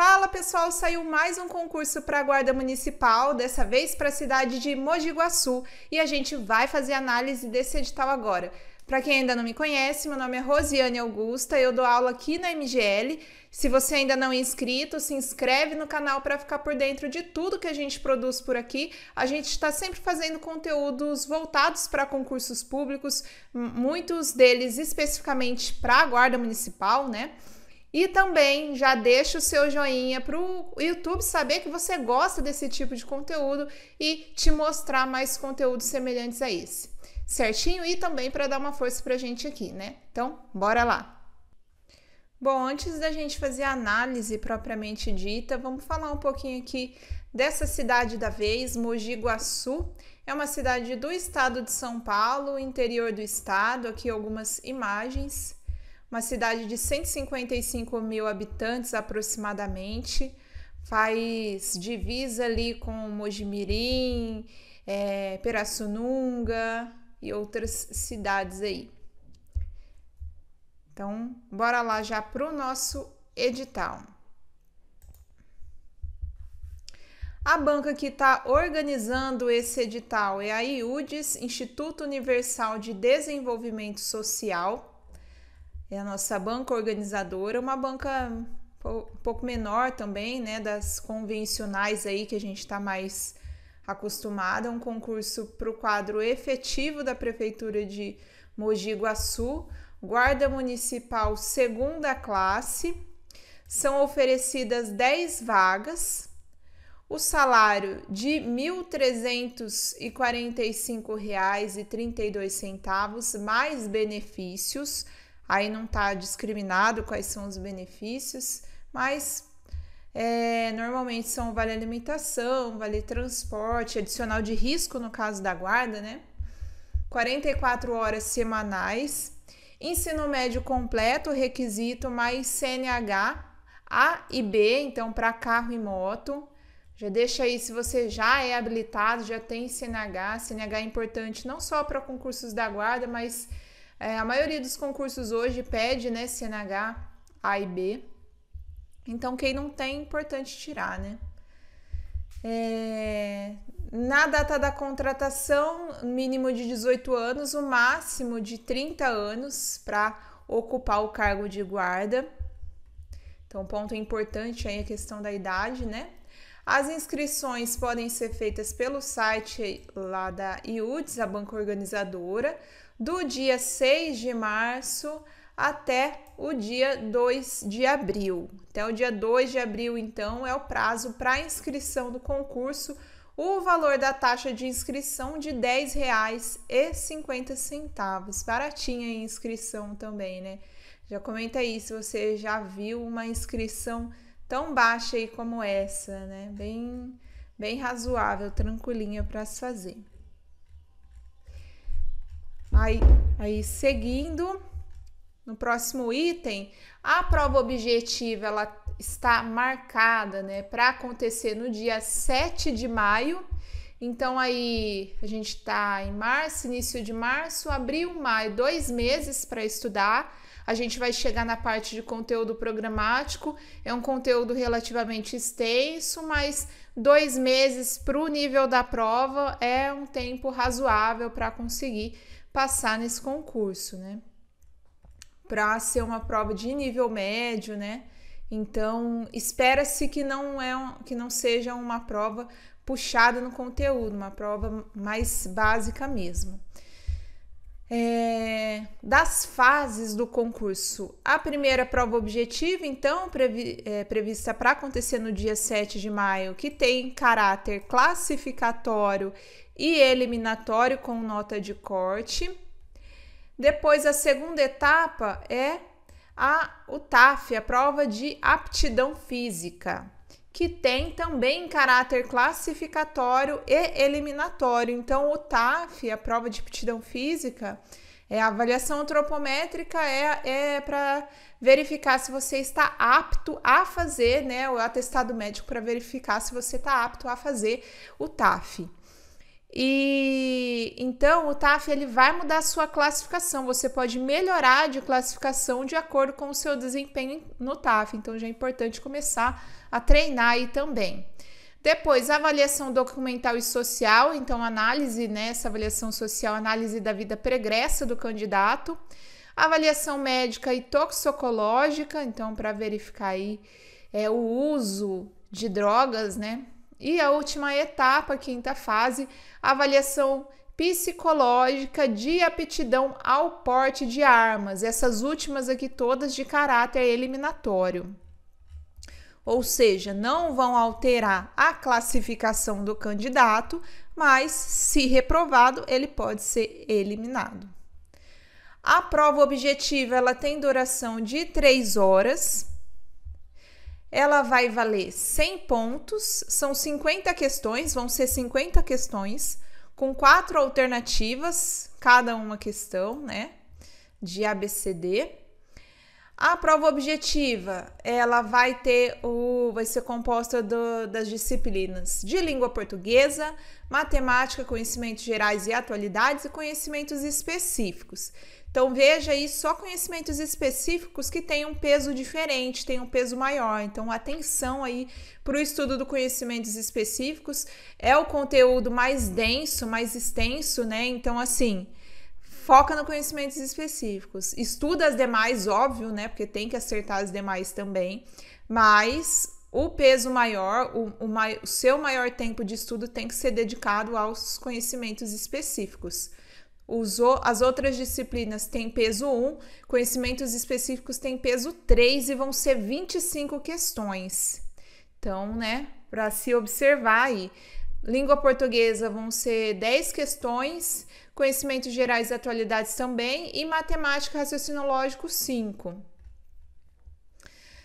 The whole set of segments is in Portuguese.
Fala pessoal, saiu mais um concurso para a Guarda Municipal, dessa vez para a cidade de Mogi Guaçu, e a gente vai fazer análise desse edital agora. Para quem ainda não me conhece, meu nome é Rosiane Augusta, eu dou aula aqui na MGL. Se você ainda não é inscrito, se inscreve no canal para ficar por dentro de tudo que a gente produz por aqui. A gente está sempre fazendo conteúdos voltados para concursos públicos, muitos deles especificamente para a Guarda Municipal, né? E também já deixa o seu joinha para o YouTube saber que você gosta desse tipo de conteúdo e te mostrar mais conteúdos semelhantes a esse. Certinho? E também para dar uma força para a gente aqui, né? Então, bora lá! Bom, antes da gente fazer a análise propriamente dita, vamos falar um pouquinho aqui dessa cidade da vez, Mogi Guaçu. É uma cidade do estado de São Paulo, interior do estado, aqui algumas imagens uma cidade de 155 mil habitantes aproximadamente, faz divisa ali com Mojimirim, é, Pirassununga e outras cidades aí. Então, bora lá já para o nosso edital. A banca que está organizando esse edital é a IUDES, Instituto Universal de Desenvolvimento Social, é a nossa banca organizadora, uma banca um pouco menor também, né? Das convencionais aí que a gente está mais acostumada. Um concurso para o quadro efetivo da Prefeitura de Mogi Guaçu, Guarda Municipal segunda classe. São oferecidas 10 vagas. O salário de R$ 1.345,32 mais benefícios aí não está discriminado quais são os benefícios, mas é, normalmente são vale alimentação, vale transporte, adicional de risco no caso da guarda, né? 44 horas semanais, ensino médio completo, requisito mais CNH A e B, então para carro e moto. Já deixa aí se você já é habilitado, já tem CNH. CNH é importante não só para concursos da guarda, mas é, a maioria dos concursos hoje pede, né, CNH A e B. Então, quem não tem, é importante tirar, né? É, na data da contratação, mínimo de 18 anos, o máximo de 30 anos para ocupar o cargo de guarda. Então, ponto importante aí é a questão da idade, né? As inscrições podem ser feitas pelo site lá da IUDES, a banca organizadora, do dia 6 de março até o dia 2 de abril. Até o dia 2 de abril, então, é o prazo para inscrição do concurso. O valor da taxa de inscrição de R$ 10,50. Baratinha a inscrição também, né? Já comenta aí se você já viu uma inscrição tão baixa aí como essa, né? Bem, bem razoável, tranquilinha para se fazer. Aí, aí seguindo, no próximo item, a prova objetiva ela está marcada, né, para acontecer no dia 7 de maio então aí a gente está em março, início de março, abril, maio, dois meses para estudar. A gente vai chegar na parte de conteúdo programático. É um conteúdo relativamente extenso, mas dois meses para o nível da prova é um tempo razoável para conseguir passar nesse concurso, né? Para ser uma prova de nível médio, né? Então, espera-se que não é que não seja uma prova puxada no conteúdo, uma prova mais básica mesmo. É, das fases do concurso. A primeira prova objetiva, então, previ, é, prevista para acontecer no dia 7 de maio, que tem caráter classificatório e eliminatório com nota de corte. Depois, a segunda etapa é a, o TAF, a prova de aptidão física que tem também caráter classificatório e eliminatório. Então, o TAF, a prova de aptidão física, é, a avaliação antropométrica é, é para verificar se você está apto a fazer, né? O atestado médico para verificar se você está apto a fazer o TAF. E então o TAF ele vai mudar a sua classificação. Você pode melhorar de classificação de acordo com o seu desempenho no TAF. Então já é importante começar a treinar aí também. Depois, avaliação documental e social, então análise, né, essa avaliação social, análise da vida pregressa do candidato. Avaliação médica e toxicológica, então para verificar aí é, o uso de drogas, né, e a última etapa, quinta fase, avaliação psicológica de aptidão ao porte de armas, essas últimas aqui todas de caráter eliminatório. Ou seja, não vão alterar a classificação do candidato, mas se reprovado, ele pode ser eliminado. A prova objetiva ela tem duração de três horas ela vai valer 100 pontos, são 50 questões, vão ser 50 questões, com quatro alternativas, cada uma questão, né? De ABCD. A prova objetiva, ela vai ter o, vai ser composta do, das disciplinas de língua portuguesa, matemática, conhecimentos gerais e atualidades e conhecimentos específicos. Então veja aí só conhecimentos específicos que têm um peso diferente, têm um peso maior. Então atenção aí para o estudo do conhecimentos específicos. É o conteúdo mais denso, mais extenso, né? Então assim, foca no conhecimentos específicos. Estuda as demais, óbvio, né? Porque tem que acertar as demais também, mas o peso maior, o, o, mai, o seu maior tempo de estudo tem que ser dedicado aos conhecimentos específicos. Os, as outras disciplinas têm peso 1, conhecimentos específicos têm peso 3 e vão ser 25 questões. Então, né, para se observar aí. Língua portuguesa vão ser 10 questões, conhecimentos gerais e atualidades também, e matemática raciocínio lógico 5.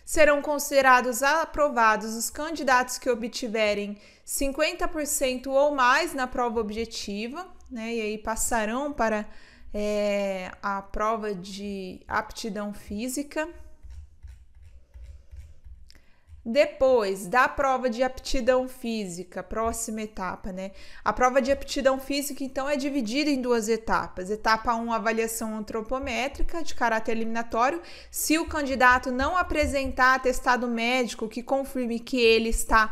Serão considerados aprovados os candidatos que obtiverem 50% ou mais na prova objetiva, né? E aí passarão para é, a prova de aptidão física. Depois da prova de aptidão física, próxima etapa, né? A prova de aptidão física, então, é dividida em duas etapas. Etapa 1, avaliação antropométrica de caráter eliminatório. Se o candidato não apresentar atestado médico que confirme que ele está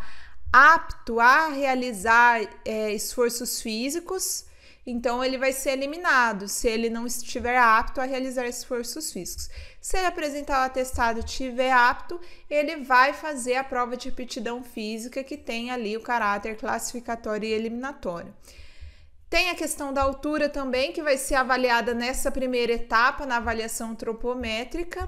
apto a realizar é, esforços físicos, então ele vai ser eliminado se ele não estiver apto a realizar esforços físicos. Se ele apresentar o atestado e estiver apto, ele vai fazer a prova de aptidão física que tem ali o caráter classificatório e eliminatório. Tem a questão da altura também, que vai ser avaliada nessa primeira etapa, na avaliação tropométrica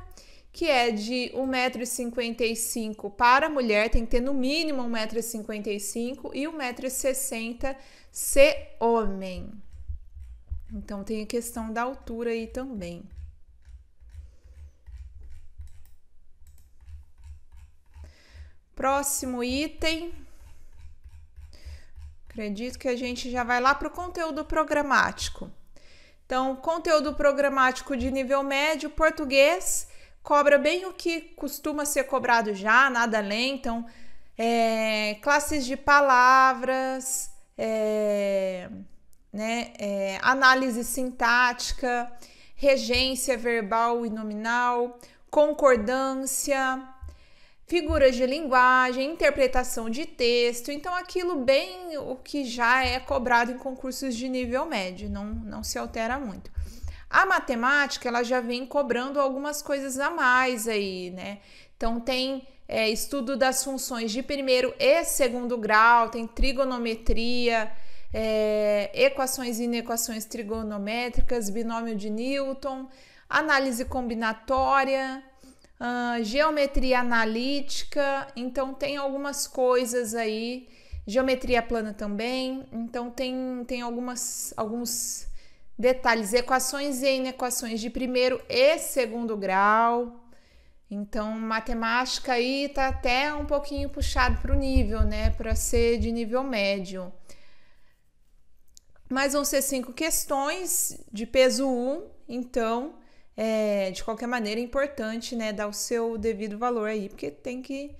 que é de 1,55m para mulher, tem que ter no mínimo 1,55m e 1,60m se homem. Então tem a questão da altura aí também. Próximo item. Acredito que a gente já vai lá para o conteúdo programático. Então, conteúdo programático de nível médio, português cobra bem o que costuma ser cobrado já, nada além. Então, é, classes de palavras, é, né, é, análise sintática, regência verbal e nominal, concordância, figuras de linguagem, interpretação de texto. Então, aquilo bem o que já é cobrado em concursos de nível médio, não, não se altera muito. A matemática, ela já vem cobrando algumas coisas a mais aí, né? Então, tem é, estudo das funções de primeiro e segundo grau, tem trigonometria, é, equações e inequações trigonométricas, binômio de Newton, análise combinatória, uh, geometria analítica. Então, tem algumas coisas aí. Geometria plana também. Então, tem, tem algumas, alguns Detalhes: equações e inequações de primeiro e segundo grau. Então, matemática aí tá até um pouquinho puxado para o nível, né? Para ser de nível médio. Mas vão ser cinco questões de peso 1, então, é, de qualquer maneira, é importante, né? Dar o seu devido valor aí, porque tem que.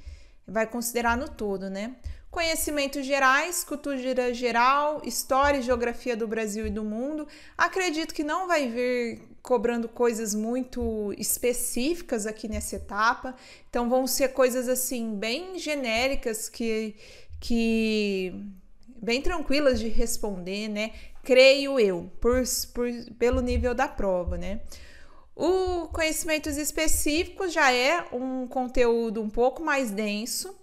vai considerar no todo, né? conhecimentos gerais, cultura geral, história e geografia do Brasil e do mundo. Acredito que não vai vir cobrando coisas muito específicas aqui nessa etapa, então vão ser coisas assim bem genéricas que que bem tranquilas de responder, né? Creio eu, por, por pelo nível da prova, né? O conhecimentos específicos já é um conteúdo um pouco mais denso,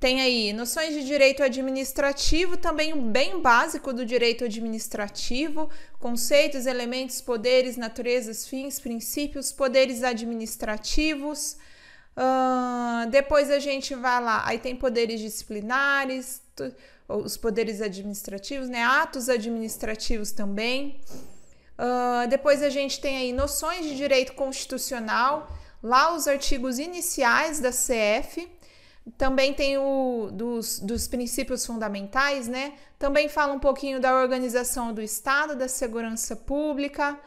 tem aí noções de direito administrativo, também o um bem básico do direito administrativo, conceitos, elementos, poderes, naturezas, fins, princípios, poderes administrativos. Uh, depois a gente vai lá, aí tem poderes disciplinares, os poderes administrativos, né? Atos administrativos também. Uh, depois a gente tem aí noções de direito constitucional, lá os artigos iniciais da CF também tem o dos, dos princípios fundamentais, né? Também fala um pouquinho da organização do Estado, da segurança pública.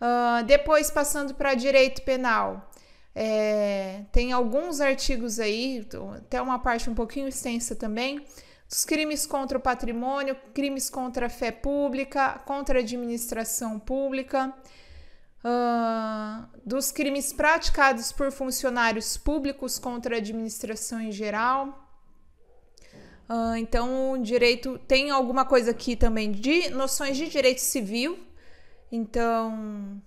Uh, depois, passando para direito penal, é, tem alguns artigos aí, até uma parte um pouquinho extensa também, dos crimes contra o patrimônio, crimes contra a fé pública, contra a administração pública uh, dos crimes praticados por funcionários públicos contra a administração em geral. Uh, então, o direito tem alguma coisa aqui também de noções de direito civil. Então,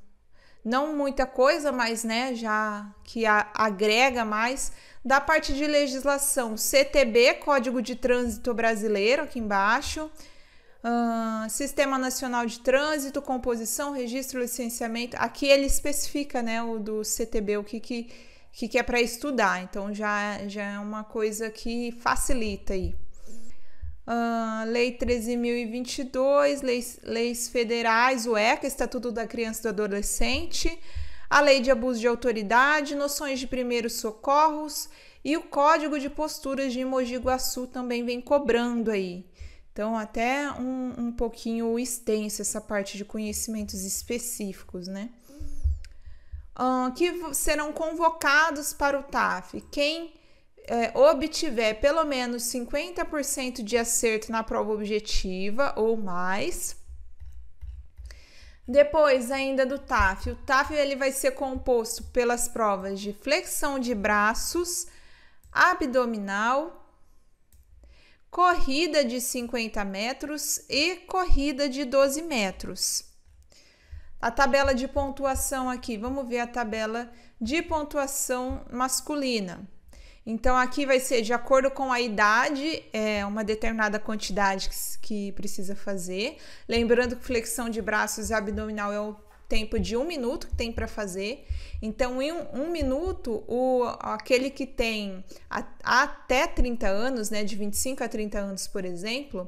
não muita coisa, mas né, já que a, agrega mais. Da parte de legislação, CTB, Código de Trânsito Brasileiro, aqui embaixo. Sistema Nacional de Trânsito, composição, registro, licenciamento. Aqui ele especifica, né, o do CTB, o que que, que, que é para estudar. Então já, já é uma coisa que facilita aí. Uh, lei 13.022, leis, leis federais, o ECA, Estatuto da Criança e do Adolescente, a Lei de Abuso de Autoridade, noções de primeiros socorros e o Código de Posturas de Mogi Guaçu também vem cobrando aí. Então, até um, um pouquinho extenso essa parte de conhecimentos específicos, né? Uh, que serão convocados para o TAF. Quem é, obtiver pelo menos 50% de acerto na prova objetiva ou mais. Depois ainda do TAF, o TAF ele vai ser composto pelas provas de flexão de braços, abdominal corrida de 50 metros e corrida de 12 metros. A tabela de pontuação aqui, vamos ver a tabela de pontuação masculina. Então, aqui vai ser de acordo com a idade, é uma determinada quantidade que, que precisa fazer. Lembrando que flexão de braços abdominal é o tempo de um minuto que tem para fazer. Então, em um, um, minuto, o, aquele que tem a, até 30 anos, né, de 25 a 30 anos, por exemplo,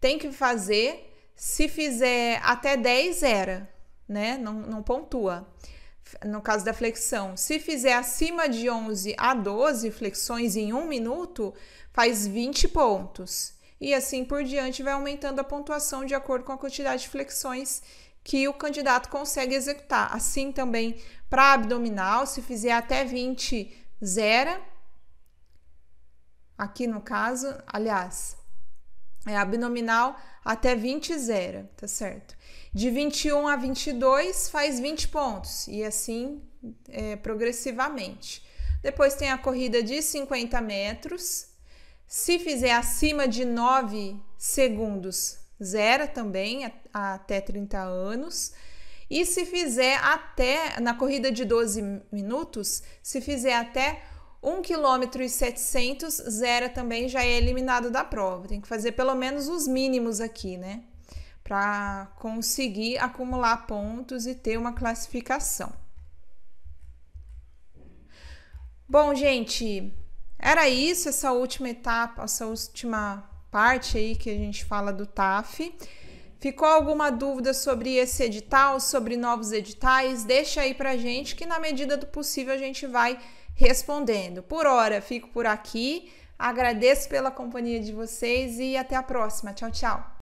tem que fazer. Se fizer até 10, era, né? Não, não pontua. No caso da flexão, se fizer acima de 11 a 12 flexões em um minuto, faz 20 pontos e assim por diante, vai aumentando a pontuação de acordo com a quantidade de flexões que o candidato consegue executar. Assim também para abdominal, se fizer até 20, zera. Aqui no caso, aliás, é abdominal até 20, zera, tá certo? De 21 a 22 faz 20 pontos e assim é, progressivamente. Depois tem a corrida de 50 metros. Se fizer acima de 9 segundos, zera também até 30 anos. E se fizer até, na corrida de 12 minutos, se fizer até 1 km e zera também, já é eliminado da prova. Tem que fazer pelo menos os mínimos aqui, né? Para conseguir acumular pontos e ter uma classificação. Bom, gente, era isso, essa última etapa, essa última parte aí que a gente fala do TAF. Ficou alguma dúvida sobre esse edital, sobre novos editais? Deixa aí pra gente que na medida do possível a gente vai respondendo. Por hora, fico por aqui. Agradeço pela companhia de vocês e até a próxima. Tchau, tchau.